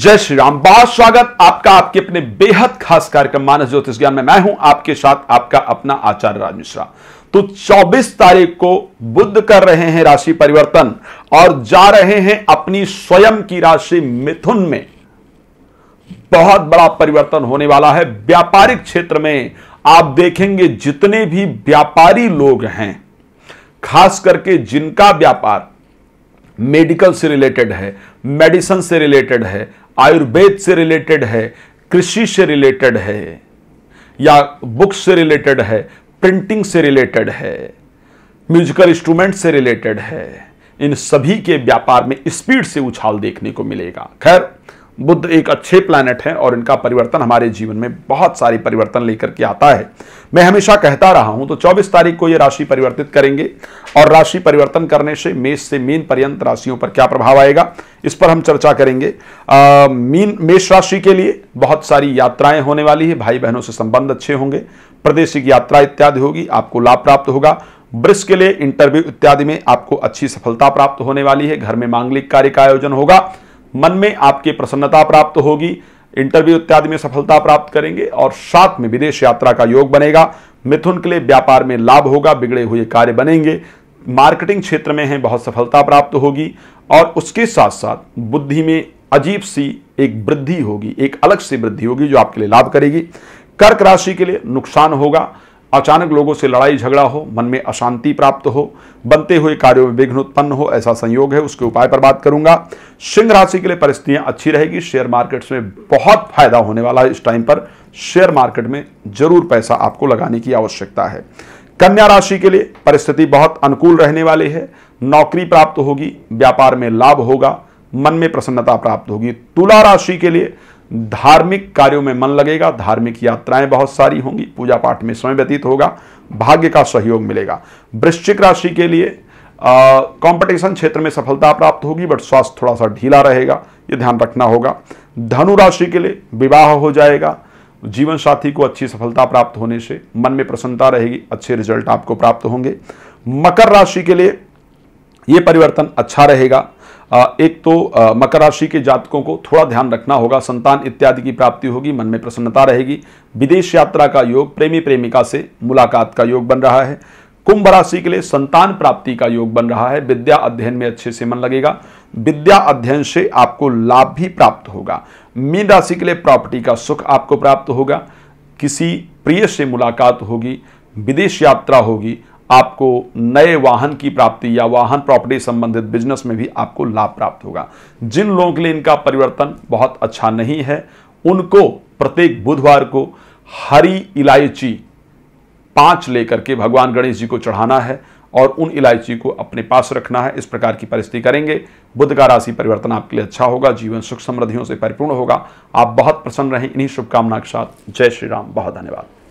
जय श्री राम बहुत स्वागत आपका आपके अपने बेहद खास कार्यक्रम मानस ज्योतिष ज्ञान में मैं हूं आपके साथ आपका अपना आचार्य राज मिश्रा तो 24 तारीख को बुद्ध कर रहे हैं राशि परिवर्तन और जा रहे हैं अपनी स्वयं की राशि मिथुन में बहुत बड़ा परिवर्तन होने वाला है व्यापारिक क्षेत्र में आप देखेंगे जितने भी व्यापारी लोग हैं खास करके जिनका व्यापार मेडिकल से रिलेटेड है मेडिसन से रिलेटेड है आयुर्वेद से रिलेटेड है कृषि से रिलेटेड है या बुक्स से रिलेटेड है प्रिंटिंग से रिलेटेड है म्यूजिकल इंस्ट्रूमेंट से रिलेटेड है इन सभी के व्यापार में स्पीड से उछाल देखने को मिलेगा खैर बुद्ध एक अच्छे प्लानट हैं और इनका परिवर्तन हमारे जीवन में बहुत सारे परिवर्तन लेकर के आता है मैं हमेशा कहता रहा हूं तो 24 तारीख को ये राशि परिवर्तित करेंगे और राशि परिवर्तन करने से मेष से मीन पर्यंत राशियों पर क्या प्रभाव आएगा इस पर हम चर्चा करेंगे आ, मीन मेष राशि के लिए बहुत सारी यात्राएं होने वाली है भाई बहनों से संबंध अच्छे होंगे प्रदेशिक यात्रा इत्यादि होगी आपको लाभ प्राप्त होगा ब्रिश के लिए इंटरव्यू इत्यादि में आपको अच्छी सफलता प्राप्त होने वाली है घर में मांगलिक कार्य का आयोजन होगा मन में आपकी प्रसन्नता प्राप्त होगी इंटरव्यू इत्यादि में सफलता प्राप्त करेंगे और साथ में विदेश यात्रा का योग बनेगा मिथुन के लिए व्यापार में लाभ होगा बिगड़े हुए कार्य बनेंगे मार्केटिंग क्षेत्र में है बहुत सफलता प्राप्त होगी और उसके साथ साथ बुद्धि में अजीब सी एक वृद्धि होगी एक अलग सी वृद्धि होगी जो आपके लिए लाभ करेगी कर्क राशि के लिए नुकसान होगा अचानक लोगों से लड़ाई झगड़ा हो मन में अशांति प्राप्त हो बनते हुए कार्यों में विघ्न उत्पन्न हो ऐसा संयोग है उसके उपाय पर बात करूंगा सिंह राशि के लिए परिस्थितियां अच्छी रहेगी शेयर मार्केट्स में बहुत फायदा होने वाला है इस टाइम पर शेयर मार्केट में जरूर पैसा आपको लगाने की आवश्यकता है कन्या राशि के लिए परिस्थिति बहुत अनुकूल रहने वाली है नौकरी प्राप्त होगी व्यापार में लाभ होगा मन में प्रसन्नता प्राप्त होगी तुला राशि के लिए धार्मिक कार्यों में मन लगेगा धार्मिक यात्राएं बहुत सारी होंगी पूजा पाठ में समय व्यतीत होगा भाग्य का सहयोग मिलेगा वृश्चिक राशि के लिए कंपटीशन क्षेत्र में सफलता प्राप्त होगी बट स्वास्थ्य थोड़ा सा ढीला रहेगा ये ध्यान रखना होगा धनु राशि के लिए विवाह हो जाएगा जीवन साथी को अच्छी सफलता प्राप्त होने से मन में प्रसन्नता रहेगी अच्छे रिजल्ट आपको प्राप्त होंगे मकर राशि के लिए ये परिवर्तन अच्छा रहेगा एक तो मकर राशि के जातकों को थोड़ा ध्यान रखना होगा संतान इत्यादि की प्राप्ति होगी मन में प्रसन्नता रहेगी विदेश यात्रा का योग प्रेमी प्रेमिका से मुलाकात का योग बन रहा है कुंभ राशि के लिए संतान प्राप्ति का योग बन रहा है विद्या अध्ययन में अच्छे से मन लगेगा विद्या अध्ययन से आपको लाभ भी प्राप्त होगा मीन राशि के लिए प्रॉपर्टी का सुख आपको प्राप्त होगा किसी प्रिय से मुलाकात होगी विदेश यात्रा होगी आपको नए वाहन की प्राप्ति या वाहन प्रॉपर्टी संबंधित बिजनेस में भी आपको लाभ प्राप्त होगा जिन लोगों के लिए इनका परिवर्तन बहुत अच्छा नहीं है उनको प्रत्येक बुधवार को हरी इलायची पांच लेकर के भगवान गणेश जी को चढ़ाना है और उन इलायची को अपने पास रखना है इस प्रकार की परिस्थिति करेंगे बुद्ध का राशि परिवर्तन आपके लिए अच्छा होगा जीवन सुख समृद्धियों से परिपूर्ण होगा आप बहुत प्रसन्न रहें इन्हीं शुभकामना के साथ जय श्री राम बहुत धन्यवाद